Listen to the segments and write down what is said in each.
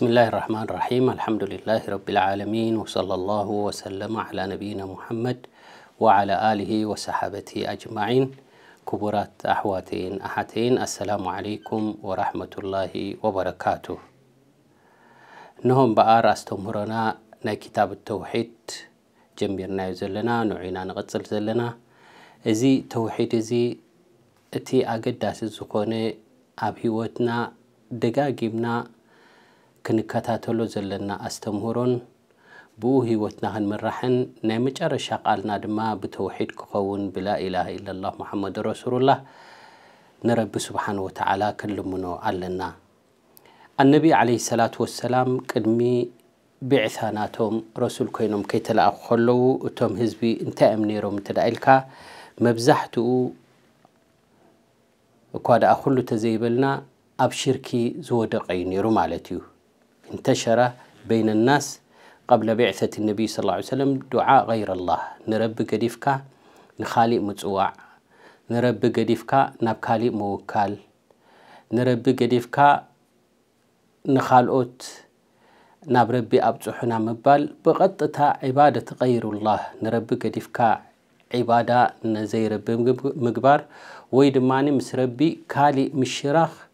بسم الله الرحمن الرحيم الحمد لله رب العالمين وصلى الله وسلم على نبينا محمد وعلى آله وصحبه أجمعين كبرات أحواتين أحتين السلام عليكم ورحمة الله وبركاته نهم بآر أستمرنا ناي كتاب التوحيد جنبيرنا يزلنا نعينا نغطل زلنا ازي توحيد ازي اتي أقداس الزكوني أبهوتنا دقاقبنا ክንከታተሎ ዘለና ኣስተምህሮን ብኡ ሂወትና ክንምራሕን ናይ መጨረሻ ቃልና ድማ ብተውሒድ ክኸውን ብላኢላሃ ኢለላ ሙሓመድ ረሱሉላህ ንረቢ ስብሓን ወተዓላ ክንልምኖ ኣለና ኣነቢ ዓለ ሰላት ወሰላም ቅድሚ ብዕታ ናቶም ረሱል ኮይኖም ከይተለኣኹ ከለዉ እቶም ህዝቢ እንታይ እዮም ነይሮም እንተ ዳ ኢልካ መብዛሕትኡ እኳ ደኣ ኩሉ ተዘይበልና ኣብ ሽርኪ ዝወደቐ እዩ ነይሩ ማለት እዩ انتشر بين الناس قبل بعثة النبي صلى الله عليه وسلم دعاء غير الله نرب قديفك نخالي متوع نرب قديفك نبكالي موكال نرب قديفك نخالوت نبربي أبتوحنا أبتحنا مبال بغطة عبادة غير الله نرب قديفك عبادة نزير بمقبار ويدماني مسربي كالي مشراخ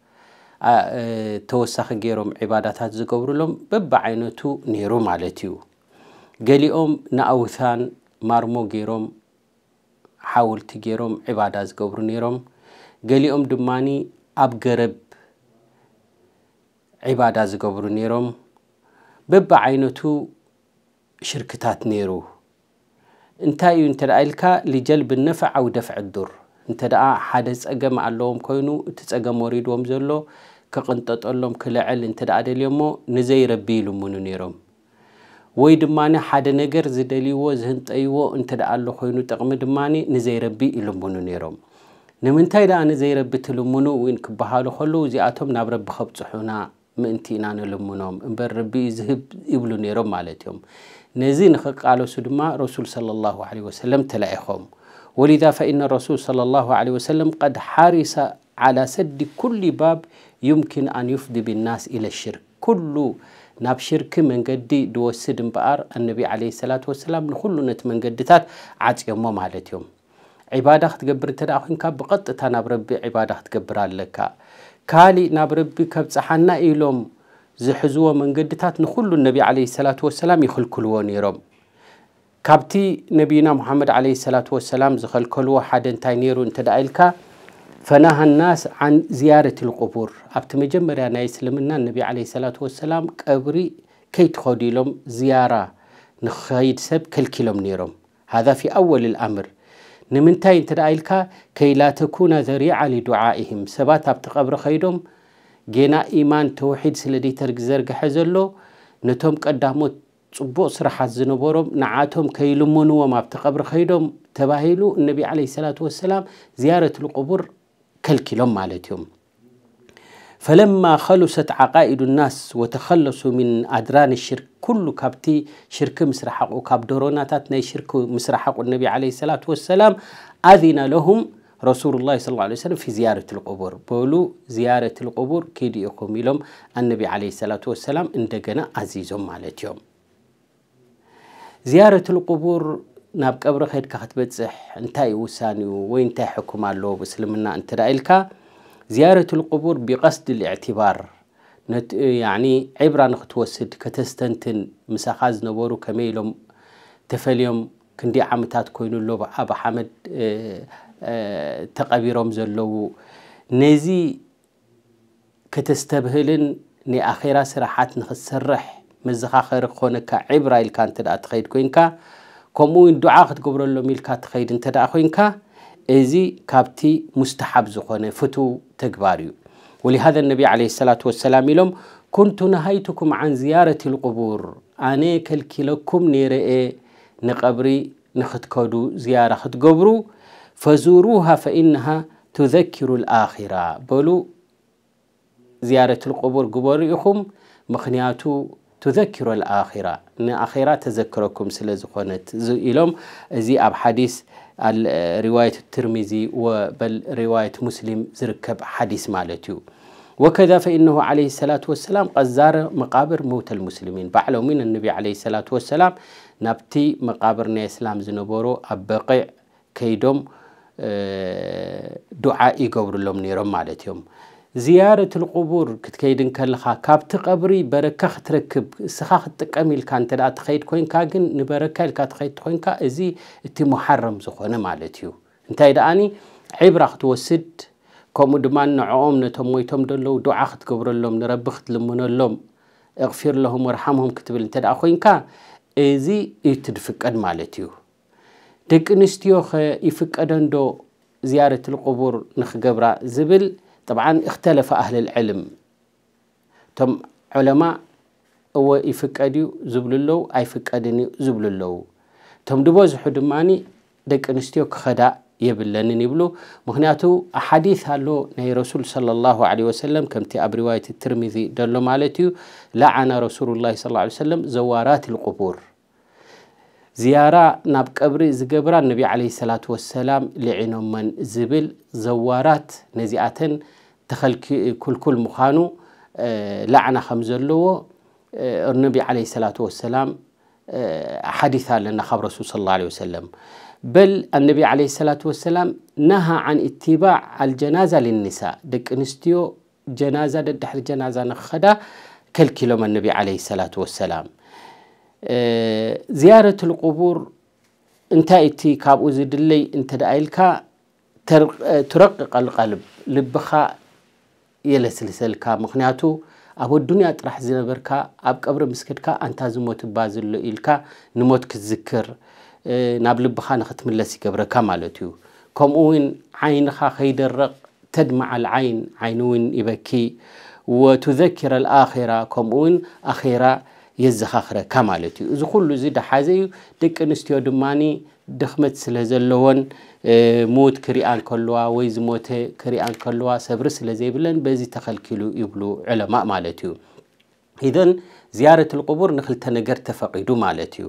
ተወሳኺ ገይሮም ዕባዳታት ዝገብሩሎም በብዓይነቱ ነይሩ ማለት እዩ ገሊኦም ንኣውታን ማርሞ ገይሮም ሓወልቲ ገይሮም ዕባዳ ዝገብሩ ነይሮም ገሊኦም ድማኒ ኣብ ገረብ ዕባዳ ዝገብሩ ነይሮም ዓይነቱ ሽርክታት ነይሩ እንታይ እዩ እንተደ ኢልካ ልጀልብ ነፍዕ ደፍዕ ዱር እንተ ደኣ ሓደ ፀገም ኣለዎም ኮይኑ እቲ ፀገም ወሪድዎም ዘሎ ክቕንጠጠሎም ክልዕል እንተ ደኣ ደልዮሞ ንዘይረቢ ይልምኑ ነይሮም ወይ ድማኒ ሓደ ነገር ዝደልይዎ ዝህንጠይዎ እንተ ደኣ ኣሎ ኮይኑ ጥቕሚ ድማኒ ንዘይረቢ ይልምኑ ነይሮም ንምንታይ ደኣ ንዘይረቢ ትልምኑ እውን ክበሃሉ ከለዉ እዚኣቶም ናብ ረቢ ከብፅሑና ምእንቲ ኢና ንልምኖም እምበር ረቢ ዝህብ ይብሉ ነይሮም ማለት እዮም ነዚ ንኽቃለሱ ድማ ረሱል ሰለ ላሁ ለ ወሰለም ተላኢኾም ولذا فإن الرسول صلى الله عليه وسلم قد حرص على سد كل باب يمكن أن يفضي بالناس إلى الشرك كل ناب شرك من قد دوسد بار النبي عليه الصلاة والسلام نخل نت من قدتات عاد يوم ما يوم عبادة تقبر تداخل كاب بقطة ناب ربي عبادة تقبر لك كالي ناب ربي كاب صحنا إيلوم زحزوا من قدتات نخل النبي عليه الصلاة والسلام يخلكلوا نيرم ካብቲ ነቢና ሙሓመድ ለ ሰላት ወሰላም ዝኸልከልዎ ሓደ እንታይ ነይሩ እንተዳ ኢልካ ፈናሃ ናስ ዓን ዝያረት ልቁቡር ኣብቲ መጀመርያ ናይ እስልምና ነቢ ለ ሰላት ወሰላም ቀብሪ ከይትኸዱ ኢሎም ዝያራ ንኸይድ ሰብ ከልኪሎም ነይሮም ሃذ ፊ ኣወል ልኣምር ንምንታይ እንተ ደኣ ኢልካ ከይላ ተኩና ዘሪዓ ሊዱዓኢህም ሰባት ኣብቲ ቀብሪ ኸይዶም ጌና ኢማን ተውሒድ ስለ ደይተርግ ዘርግሐ ዘሎ ነቶም ቀዳሞት ፅቡቅ ስራሓት ዝነበሮም ንዓቶም ከይልመንዎም ኣብቲ ቀብሪ ከይዶም ተባሂሉ እነቢ ዓለ ሰላት ወሰላም ዝያረት ልቁቡር ከልኪሎም ማለት እዮም فلما خلصت عقائد الناس وتخلصوا من أدران الشرك كل كابتي شرك مسرحق وكاب دروناتات ناي شرك مسرحق النبي عليه الصلاة والسلام أذن لهم رسول الله صلى الله عليه وسلم في زيارة القبور بولو زيارة القبور كيدي يقوم لهم النبي عليه الصلاة والسلام اندقنا عزيزهم على اليوم زيارة القبور ناب قبر خيد كتبصح انتاي وساني وين تاي حكم الله بسلمنا انت رايلكا زيارة القبور بقصد الاعتبار نت يعني عبرة نختوسد كتستنتن مساخاز نورو كميلهم تفليهم كندي عمتات كوينو لو أبا حمد اه اه تقبيرهم زلو نزي كتستبهلن ني أخيرا سرحات نخسرح መዘኻኸሪ ክኾነካ ዒብራ ኢልካ እንተ ትኸይድ ኮይንካ ከምኡ እውን ዱዓ ክትገብረሎም ኢልካ ትኸይድ እንተ ኮይንካ እዚ ካብቲ ሙስተሓብ ዝኾነ ፍቱው ተግባር እዩ ወሊሃذ ነቢ ለ ሰላት ወሰላም ኢሎም ኩንቱ ነሃይትኩም ዓን ዝያረት ልቁቡር ኣነ ከልኪለኩም ነይረአ ንቐብሪ ንክትከዱ ዝያራ ክትገብሩ ፈዙሩሃ ፈኢንሃ ትዘኪሩ ልኣኪራ በሉ ዝያረት ልቁቡር ግበሩ ኢኹም ምክንያቱ تذكر الآخرة آخرة تذكركم سلزخونت إلهم زي أب حديث الرواية الترمذي وبل رواية مسلم زركب حديث مالتيو وكذا فإنه عليه الصلاة والسلام قد زار مقابر موت المسلمين بعلو من النبي عليه الصلاة والسلام نبتي مقابر ني إسلام زنبورو أبقع كيدوم دعاء يقبر لهم نيرم مالتيوم زيارة القبور كتكيدن كلخا كابت قبري بركة تركب سخاخ تقميل كان تدا تخيد كوين كاجن نبركة الكا تخيد كوين كا ازي اتي محرم زخونة مالتيو انتاي داني عبرة توسد كومو دمان نعوم نتم ويتم دلو دعاء تقبر لهم نربخ تلمن لهم اغفر لهم وارحمهم كتبل انتدا خوين كا ازي اتدفقن مالتيو دك انستيو خ يفقدن دو زيارة القبور نخ زبل طبعا اختلف أهل العلم تم علماء هو يفقديو زبللو أيفقدني زبللو تم دبوز حدماني دك انستيو كخدا يبلنن يبلو مخنياتو أحاديث هالو ناي رسول صلى الله عليه وسلم كمتي أب رواية الترمذي دلو مالتيو لعن رسول الله صلى الله عليه وسلم زوارات القبور زيارة ناب قبري زقبرا آه، آه، النبي عليه الصلاة والسلام لعنو من زبل زوارات نزيئة تخل كل كل مخانو لعنة خمزلو النبي عليه الصلاة والسلام حديثا لنا خبر رسول صلى الله عليه وسلم بل النبي عليه الصلاة والسلام نهى عن اتباع الجنازة للنساء دك نستيو جنازة دحر جنازة نخدا كل كيلو النبي عليه الصلاة والسلام زيارة القبور انتايتي كابو زدلي انت دايلكا ترقق القلب لبخا يلسلسلكا مخنياتو ابو الدنيا تراح زينبركا اب قبر مسكتكا انت زموت بازلو ايلكا نموت كذكر ناب لبخا نختملسي قبركا مالتيو كوم اوين عينخا خيدرق تدمع العين عينوين يبكي وتذكر الاخره كوم اوين اخيره يزخخره كمالتي إذا كل زيد حازي دك نستيو دماني دخمت سلزلون موت كريان كلوا ويز موت كريان كلوا سبرس لزيبلن بزي تخلكلو يبلو علماء مالتيو إذن زيارة القبور نخل تنقر تفقيدو مالتيو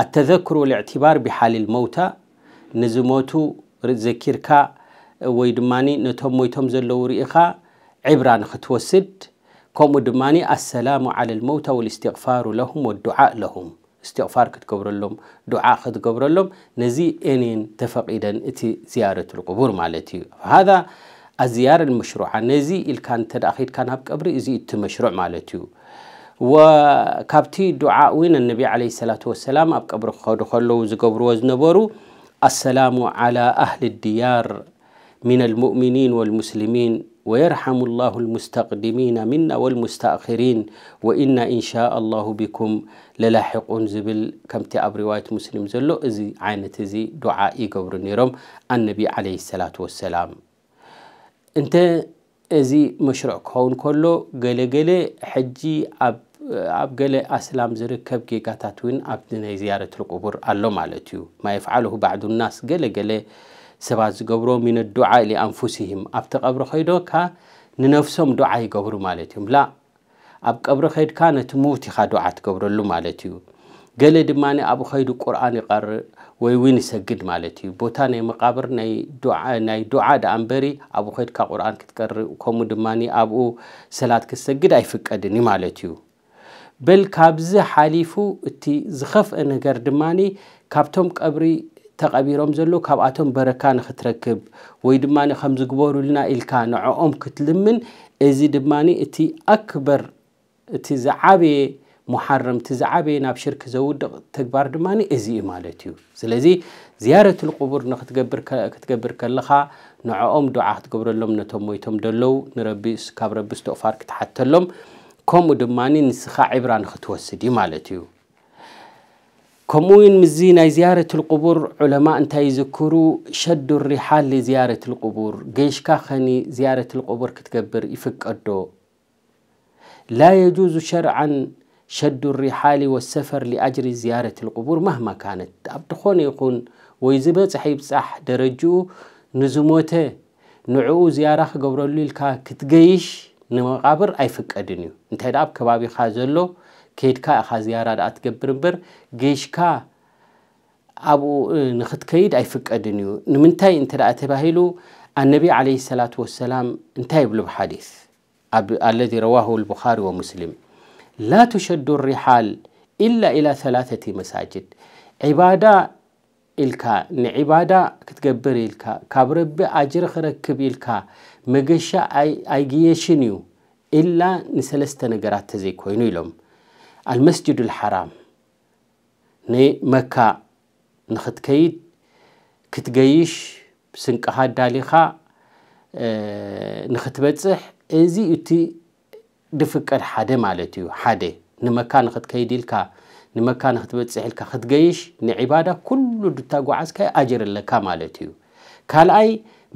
التذكر والاعتبار بحال الموتى نزموتو ذكيركا ويدماني نتوم ويتوم زلوري إخا عبران خطوسد كومو دماني السلام على الموتى والاستغفار لهم والدعاء لهم استغفار كتقبر لهم دعاء كتقبر لهم نزي انين تفقيدا اتي زيارة القبور مالتي هذا الزيارة المشروع نزي اللي كان تداخيد كان هاب قبري ازي اتي مشروع مالتي وكابتي دعاء وين النبي عليه الصلاة والسلام اب قبر خلو وزقبر وزنبرو السلام على أهل الديار من المؤمنين والمسلمين ويرحم الله المستقدمين منا والمستأخرين وإن إن شاء الله بكم للاحقون زبل كم تأب رواية مسلم زلو إزي عينت زي دعائي قبر نيرم النبي عليه الصلاة والسلام انت إزي مشروع كون كله قل قل حجي أب أب قل أسلام ዝርከብ ጌጋታት እውን ኣብቲ ናይ ዝያረት ልቁቡር ኣሎ ማለት እዩ ማ የፍዓልሁ ባዕዱ قل ሰባት ዝገብሮ ሚን ዱዓ ሊኣንፉሲሂም ኣብቲ ቀብሪ ከይዶካ ንነፍሶም ዱዓ ይገብሩ ማለት እዮም ላ ኣብ ቀብሪ ከይድካ ነቲ ምዉት ኢኻ ዱዓ ትገብረሉ ማለት እዩ ገለ ድማ ኣብኡ ከይዱ ቁርኣን ይቐርእ ወይ እውን ይሰግድ ማለት እዩ ቦታ ናይ መቃብር ናይ ዱዓ ዳኣ እንበሪ ኣብኡ ከይድካ ቁርኣን ክትቀርእ ከምኡ ድማ ኣብኡ ሰላት ክትሰግድ ኣይፍቀድን እዩ ማለት እዩ በል ካብዚ ሓሊፉ እቲ ዝኸፍአ ነገር ድማኒ ካብቶም ቀብሪ ተቐቢሮም ዘሎ ካብኣቶም በረካ ንክትረክብ ወይ ድማ ከም ዝግበሩልና ኢልካ ንዕኦም ክትልምን እዚ ድማ እቲ ኣክበር እቲ ዝዓበየ ሙሓረም እቲ ዝዓበየ ናብ ሽርክ ዘውድቕ ተግባር ድማ እዚ እዩ ማለት እዩ ስለዚ ዝያረት ልቁቡር ንክትገብር ከለኻ ንዕኦም ድዓ ክትገብረሎም ነቶም ሞይቶም ደለው ካብ ረቢ ዝተቕፋር ክትሓተሎም ከምኡ ድማ ንስኻ ዒብራ ንክትወስድ እዩ ማለት እዩ كموين مزينا زيارة القبور علماء انت يذكروا شدوا الرحال لزيارة القبور جيش كاخني زيارة القبور كتكبر يفك أدو لا يجوز شرعا شد الرحال والسفر لأجل زيارة القبور مهما كانت أبتخون يقول ويزبط حيب صح درجو نزموته نعو زيارة قبر الليل كتقيش نمقابر أي فك أدنيو انت هذا كبابي خازلو ከይድካ ኢኻ ዝያራ ድኣ ትገብር እምበር ጌሽካ ኣብኡ ንክትከይድ ኣይፍቀድን እዩ ንምንታይ እንተ ደኣ ተባሂሉ ኣነቢ ዓለ ሰላት ወሰላም እንታይ ይብሉ ብሓዲስ ኣለذ ረዋሁ ልቡኻሪ ወሙስሊም ላ ትሸዱ ሪሓል ኢላ ኢላ ሰላተቲ መሳጅድ ዒባዳ ኢልካ ንዒባዳ ክትገብር ኢልካ ካብ ረቢ ኣጅሪ ክረክብ ኢልካ መገሻ ኣይግየሽን እዩ ኢላ ንሰለስተ ነገራት ተዘይኮይኑ ኢሎም አልመስጅድ ልሓራም ንመካ ንክትከይድ ክትገይሽ ብስንቅኻ ዳሊኻ ንክትበፅሕ እዚ እቲ ድፍቀድ ሓደ ማለት እዩ ሓደ ንመካ ንክትከይድ ኢልካ ንመካ ንክትበፅሕ ኢልካ ክትገይሽ ንዒባዳ ኩሉ ድታጓዓዝካይ ኣጅር ኣለካ ማለት እዩ ካልኣይ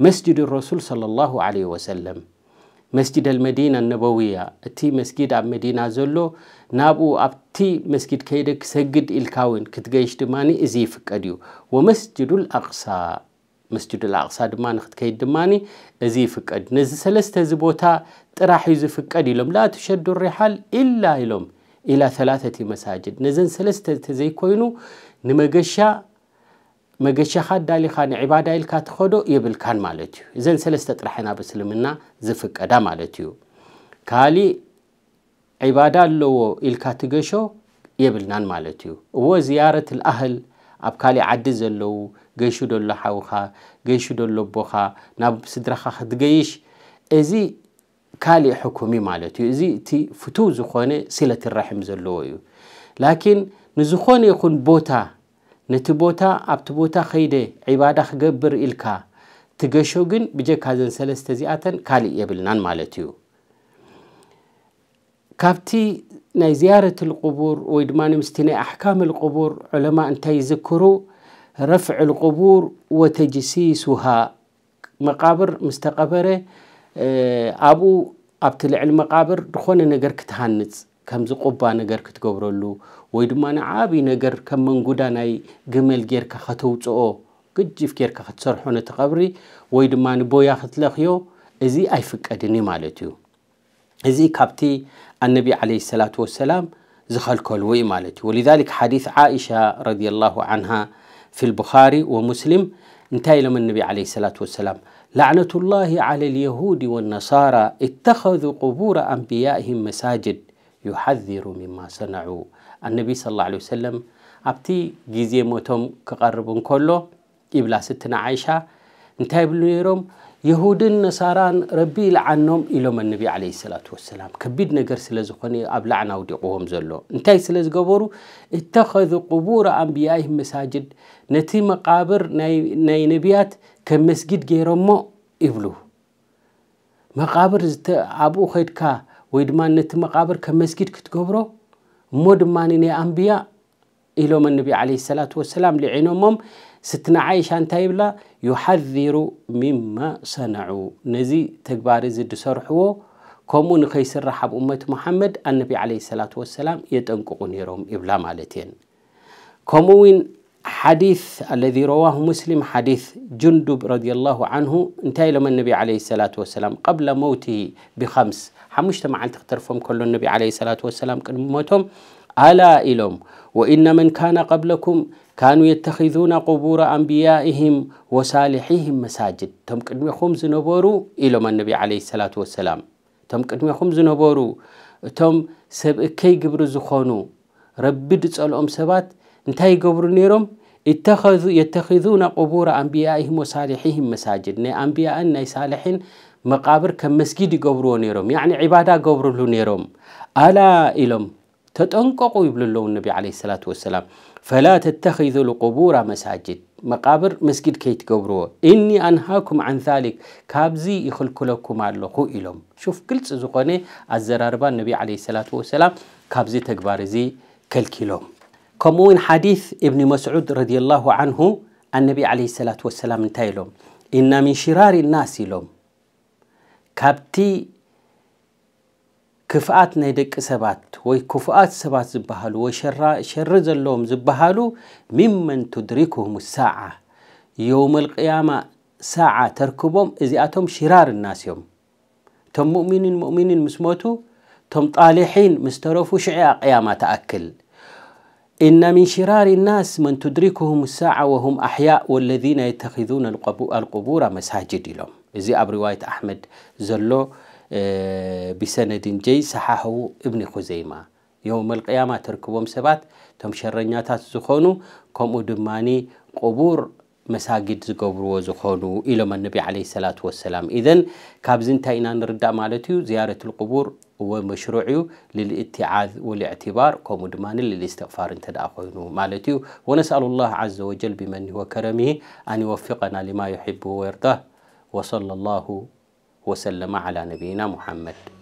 መስጅድ ረሱል صለ ላሁ ለ ወሰለም መስጅድ አልመዲና ነበዊያ እቲ መስጊድ ኣብ መዲና ዘሎ ናብኡ ኣብቲ መስጊድ ከይደ ክሰግድ ኢልካ እውን ክትገይሽ ድማ እዚ ይፍቀድ እዩ ወመስጅዱ ልኣቕሳ መስጅዱ ልኣቕሳ ድማ ንክትከይድ ድማ እዚ ይፍቀድ እዩ ነዚ ሰለስተ እዚ ቦታ ጥራሕ እዩ ዝፍቀድ ኢሎም ላ ትሸዱ ሪሓል ኢላ ኢሎም ኢላ ተላተቲ መሳጅድ ነዘን ሰለስተ ተዘይኮይኑ ንመገሻ መገሻኻ ዳሊኻ ንዕባዳ ኢልካ ትኸዶ የብልካን ማለት እዩ እዘን ሰለስተ ጥራሕና ብእስልምና ዝፍቀዳ ማለት እዩ ካልእ ዒባዳ ኣለዎ ኢልካ ትገሾ የብልናን ማለት እዩ እዎ ዝያረት ልኣህል ኣብ ካሊእ ዓዲ ዘለው ገይሹ ደሎ ሓውኻ ገይሹ ደሎ ኣቦኻ ናብ ስድራኻ ክትገይሽ እዚ ካልእ ሕኩሚ ማለት እዩ እዚ እቲ ፍቱው ዝኾነ ስለት ረሕም ዘለዎ እዩ ላኪን ንዝኾነ ይኹን ቦታ ነቲ ቦታ ኣብቲ ቦታ ከይደ ዒባዳ ክገብር ኢልካ ትገሾ ግን ብጀካ ዘን ሰለስተ እዚኣተን ካልእ የብልናን ማለት እዩ ካብቲ ናይ ዝያረት القቡር ወይ ድማ ምስቲ ናይ ኣሕካም القቡር ዑለማ እንታይ ይዝክሩ ረፍዕ القቡር ወተጅሲሱሃ መቃብር ምስ ተቐበረ ኣብኡ ኣብቲ ልዕሊ መቃብር ድኾነ ነገር ክትሃንፅ ከምዚ ቁባ ነገር ክትገብረሉ ወይ ድማ ንዓብዪ ነገር ከም መንጉዳ ናይ ግመል ጌርካ ከተውፅኦ ግጅፍ ጌርካ ክትሰርሖ ነቲ ቀብሪ ወይ ድማ ንቦያ ክትለኽዮ እዚ ኣይፍቀድን ማለት እዩ እዚ ካብቲ النبي عليه الصلاة والسلام زخلكل وي مالتي ولذلك حديث عائشة رضي الله عنها في البخاري ومسلم انتهى لما النبي عليه الصلاة والسلام لعنة الله على اليهود والنصارى اتخذوا قبور أنبيائهم مساجد يحذر مما صنعوا النبي صلى الله عليه وسلم أبتي جيزي موتهم كقربون كله إبلا ستنا عائشة انتهي ይብሉ يهودن نصاران ربي لعنهم إلهم النبي عليه الصلاة والسلام كبيد نجر سلزخوني أبلعنا ودقوهم زلو انتاي سلزقبرو اتخذوا قبور أنبيائهم مساجد نتي مقابر ناي, ناي نبيات كمسجد جيرمو إبلو مقابر أبو خيدكا ويدمان نتي مقابر كمسجد كتقبرو مود ماني أنبياء إلهم النبي عليه الصلاة والسلام لعنهم ስትና ዓይሻ እንታይ ይብላ ዩሓذሩ ሚማ ሰነዑ ነዚ ተግባር እዚ ድሰርሕዎ ከምኡ ንከይስራሕ ኣብ እመት ሙሓመድ ኣነቢ ለ ሰላት ወሰላም የጠንቅቁ ነይሮም ይብላ ማለት እየን ከምኡ እውን ሓዲث አለذ ረዋሁ ሙስሊም ሓዲث ጅንዱብ ረዲ ላሁ ዓንሁ እንታይ ኢሎም ነቢ ለ ሰላት ወሰላም ቀብለ መውትሂ ብከምስ ሓሙሽተ መዓልቲ ክተርፎም ከሎ ነቢ ለ ሰላት ወሰላም ቅድሚ ሞቶም ኣላ ኢሎም ወኢነ መን ካነ ቀብለኩም كانوا يتخذون قبور أنبيائهم وصالحيهم مساجد تم قدمي خمز نبورو إلو من النبي عليه الصلاة والسلام تم قدمي خمز نبورو تم سب كي قبر زخونو رب ربي دصلهم سبات انتهي قبر نيروم اتخذوا يتخذون قبور أنبيائهم وصالحيهم مساجد ني أنبياء ني صالحين مقابر كمسجد قبرو نيروم يعني عبادة قبرو نيروم ألا إلوم تتنققوا يبللون النبي عليه الصلاة والسلام فلا تتخذوا القبور مساجد مقابر مسجد كي تقبروا إني أنهاكم عن ذلك كابزي يخلق لكم اللقو إلهم شوف كل سزقوني الزراربا النبي عليه الصلاة والسلام كابزي تقبارزي كل كيلوم كموين حديث ابن مسعود رضي الله عنه النبي عليه الصلاة والسلام انتهي إن من شرار الناس لهم كابتي كفات نيدك سبات وي كفات سبات زبهالو وي شر شر زلوم زبهالو ممن تدركهم الساعة يوم القيامة ساعة تركبهم إذا أتم شرار الناس يوم تم مؤمنين مؤمنين مسموتو تم طالحين مستروفو شعيا قيامة تأكل إن من شرار الناس من تدركهم الساعة وهم أحياء والذين يتخذون القبور مساجد لهم إذا أبرواية أحمد زلو آه، بسند جي سححو ابن خزيمة يوم القيامة تركبهم سبات تم شرنياتات زخونو كم ادماني قبور مساجد زقبر زخونو إلى من النبي عليه الصلاة والسلام إذن كابزن تاينا نرد مالتيو زيارة القبور ومشروعيو للاتعاذ والاعتبار كم ادماني للاستغفار تداخونو مالتيو ونسأل الله عز وجل بمن هو كرمه أن يوفقنا لما يحبه ويرضاه وصلى الله وسلم على نبينا محمد